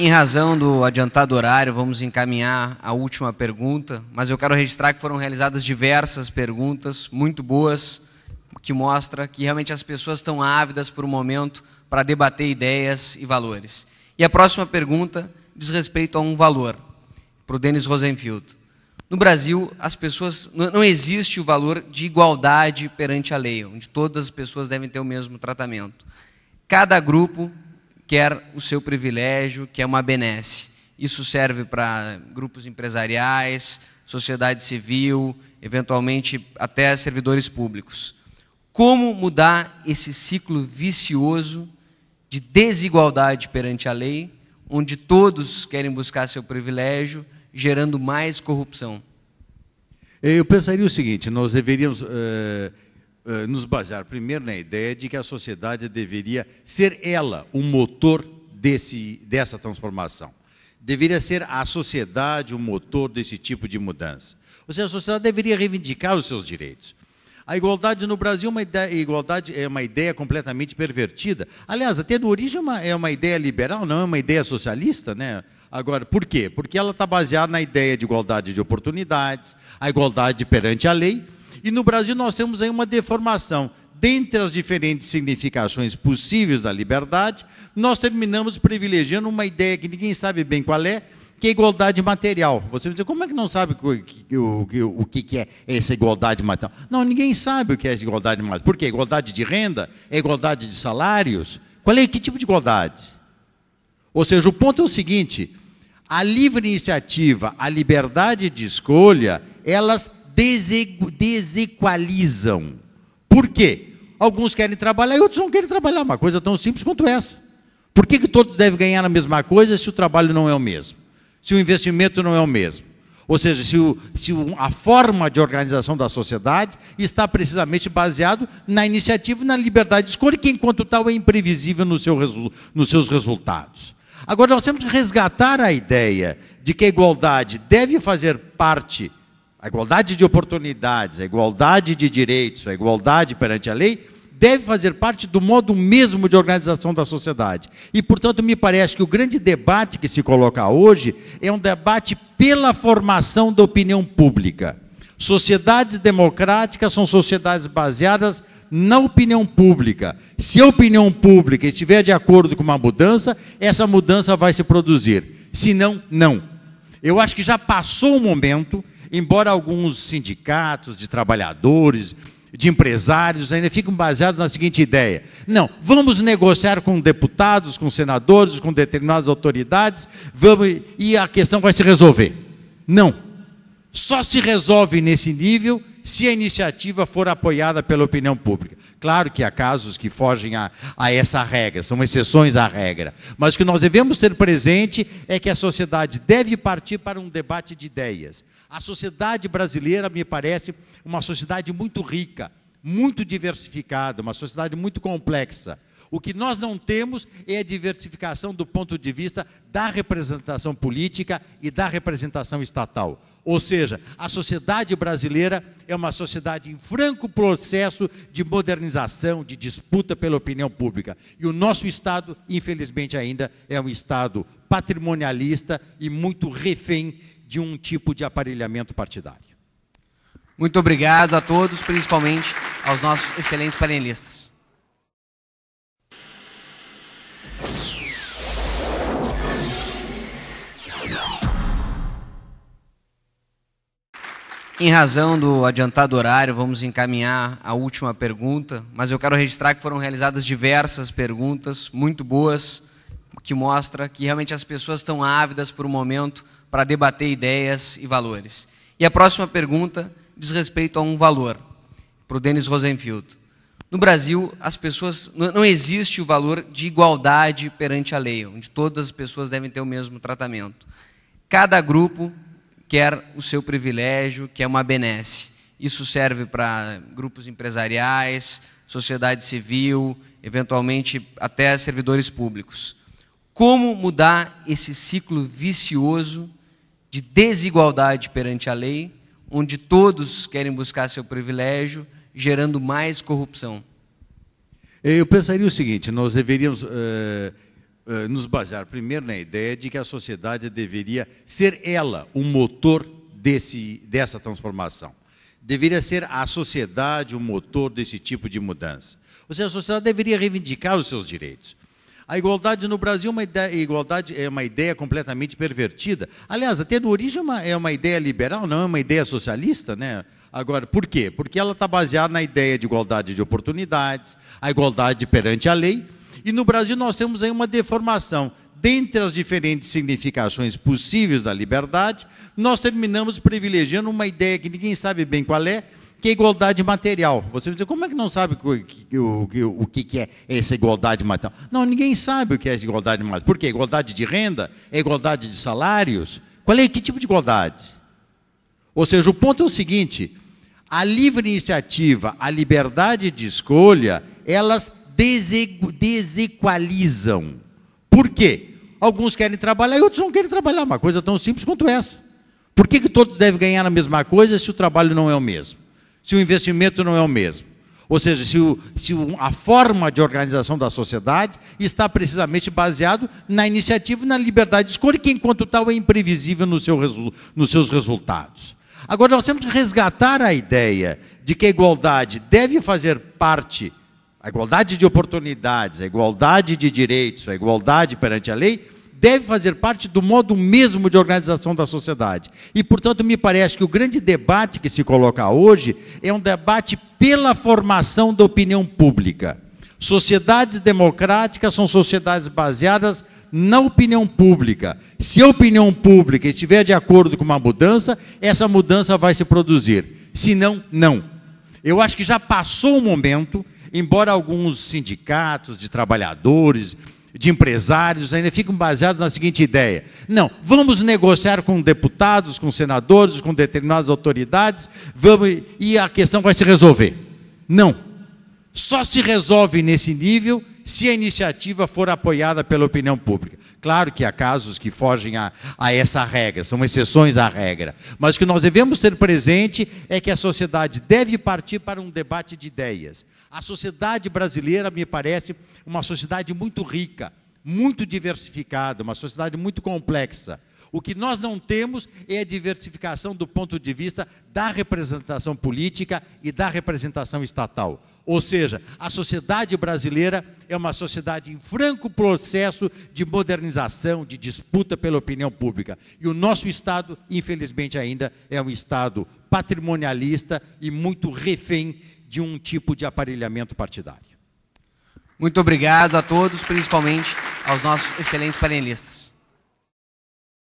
Em razão do adiantado horário, vamos encaminhar a última pergunta, mas eu quero registrar que foram realizadas diversas perguntas, muito boas, que mostra que realmente as pessoas estão ávidas por um momento para debater ideias e valores. E a próxima pergunta diz respeito a um valor, para o Denis Rosenfield. No Brasil, as pessoas não existe o valor de igualdade perante a lei, onde todas as pessoas devem ter o mesmo tratamento. Cada grupo quer o seu privilégio, que é uma benesse. Isso serve para grupos empresariais, sociedade civil, eventualmente até servidores públicos. Como mudar esse ciclo vicioso de desigualdade perante a lei, onde todos querem buscar seu privilégio, gerando mais corrupção? Eu pensaria o seguinte: nós deveríamos. Uh eh, nos basear primeiro na ideia de que a sociedade deveria ser ela o motor desse, dessa transformação. Deveria ser a sociedade o motor desse tipo de mudança. Ou seja, a sociedade deveria reivindicar os seus direitos. A igualdade no Brasil é uma ideia, igualdade é uma ideia completamente pervertida. Aliás, até no origem é uma, é uma ideia liberal, não é uma ideia socialista, né? Agora, por quê? Porque ela está baseada na ideia de igualdade de oportunidades, a igualdade perante a lei, e no Brasil nós temos aí uma deformação. Dentre as diferentes significações possíveis da liberdade, nós terminamos privilegiando uma ideia que ninguém sabe bem qual é, que é igualdade material. Você vai dizer, como é que não sabe o, o, o, o que é essa igualdade material? Não, ninguém sabe o que é essa igualdade material. Por quê? Igualdade de renda? É igualdade de salários? Qual é que tipo de igualdade? Ou seja, o ponto é o seguinte: a livre iniciativa, a liberdade de escolha, elas desequalizam. Por quê? Alguns querem trabalhar e outros não querem trabalhar. Uma coisa tão simples quanto essa. Por que, que todos devem ganhar a mesma coisa se o trabalho não é o mesmo? Se o investimento não é o mesmo? Ou seja, se, o, se o, a forma de organização da sociedade está precisamente baseado na iniciativa e na liberdade de escolha, que enquanto tal é imprevisível no seu, nos seus resultados. Agora, nós temos que resgatar a ideia de que a igualdade deve fazer parte a igualdade de oportunidades, a igualdade de direitos, a igualdade perante a lei, deve fazer parte do modo mesmo de organização da sociedade. E, portanto, me parece que o grande debate que se coloca hoje é um debate pela formação da opinião pública. Sociedades democráticas são sociedades baseadas na opinião pública. Se a opinião pública estiver de acordo com uma mudança, essa mudança vai se produzir. Se não, não. Eu acho que já passou o momento embora alguns sindicatos de trabalhadores, de empresários ainda ficam baseados na seguinte ideia: não, vamos negociar com deputados, com senadores, com determinadas autoridades, vamos e a questão vai se resolver. Não. Só se resolve nesse nível se a iniciativa for apoiada pela opinião pública. Claro que há casos que fogem a, a essa regra, são exceções à regra. Mas o que nós devemos ter presente é que a sociedade deve partir para um debate de ideias. A sociedade brasileira me parece uma sociedade muito rica, muito diversificada, uma sociedade muito complexa. O que nós não temos é a diversificação do ponto de vista da representação política e da representação estatal. Ou seja, a sociedade brasileira é uma sociedade em franco processo de modernização, de disputa pela opinião pública. E o nosso Estado, infelizmente ainda, é um Estado patrimonialista e muito refém de um tipo de aparelhamento partidário. Muito obrigado a todos, principalmente aos nossos excelentes panelistas. Em razão do adiantado horário, vamos encaminhar a última pergunta, mas eu quero registrar que foram realizadas diversas perguntas, muito boas, que mostra que realmente as pessoas estão ávidas por um momento para debater ideias e valores. E a próxima pergunta diz respeito a um valor, para o Denis Rosenfield. No Brasil, as pessoas não existe o valor de igualdade perante a lei, onde todas as pessoas devem ter o mesmo tratamento. Cada grupo quer o seu privilégio, que é uma benesse. Isso serve para grupos empresariais, sociedade civil, eventualmente até servidores públicos. Como mudar esse ciclo vicioso de desigualdade perante a lei, onde todos querem buscar seu privilégio, gerando mais corrupção? Eu pensaria o seguinte: nós deveríamos. Uh eh, nos basear primeiro na ideia de que a sociedade deveria ser ela o motor desse, dessa transformação. Deveria ser a sociedade o motor desse tipo de mudança. Ou seja, a sociedade deveria reivindicar os seus direitos. A igualdade no Brasil é uma ideia, igualdade é uma ideia completamente pervertida. Aliás, até no origem é uma, é uma ideia liberal, não é uma ideia socialista, né? Agora, por quê? Porque ela está baseada na ideia de igualdade de oportunidades, a igualdade perante a lei, e no Brasil nós temos aí uma deformação. Dentre as diferentes significações possíveis da liberdade, nós terminamos privilegiando uma ideia que ninguém sabe bem qual é, que é igualdade material. Você vai dizer, como é que não sabe o que, o, o que é essa igualdade material? Não, ninguém sabe o que é essa igualdade material. Por quê? Igualdade de renda? É igualdade de salários? Qual é que tipo de igualdade? Ou seja, o ponto é o seguinte: a livre iniciativa, a liberdade de escolha, elas desequalizam. Por quê? Alguns querem trabalhar e outros não querem trabalhar. Uma coisa tão simples quanto essa. Por que, que todos devem ganhar a mesma coisa se o trabalho não é o mesmo? Se o investimento não é o mesmo? Ou seja, se, o, se o, a forma de organização da sociedade está precisamente baseado na iniciativa e na liberdade de escolha, que enquanto tal é imprevisível no seu, nos seus resultados. Agora, nós temos que resgatar a ideia de que a igualdade deve fazer parte a igualdade de oportunidades, a igualdade de direitos, a igualdade perante a lei, deve fazer parte do modo mesmo de organização da sociedade. E, portanto, me parece que o grande debate que se coloca hoje é um debate pela formação da opinião pública. Sociedades democráticas são sociedades baseadas na opinião pública. Se a opinião pública estiver de acordo com uma mudança, essa mudança vai se produzir. Se não, não. Eu acho que já passou o momento embora alguns sindicatos de trabalhadores, de empresários ainda ficam baseados na seguinte ideia: não, vamos negociar com deputados, com senadores, com determinadas autoridades, vamos e a questão vai se resolver. Não. Só se resolve nesse nível se a iniciativa for apoiada pela opinião pública. Claro que há casos que fogem a, a essa regra, são exceções à regra. Mas o que nós devemos ter presente é que a sociedade deve partir para um debate de ideias. A sociedade brasileira me parece uma sociedade muito rica, muito diversificada, uma sociedade muito complexa. O que nós não temos é a diversificação do ponto de vista da representação política e da representação estatal. Ou seja, a sociedade brasileira é uma sociedade em franco processo de modernização, de disputa pela opinião pública. E o nosso Estado, infelizmente, ainda é um Estado patrimonialista e muito refém de um tipo de aparelhamento partidário. Muito obrigado a todos, principalmente aos nossos excelentes panelistas.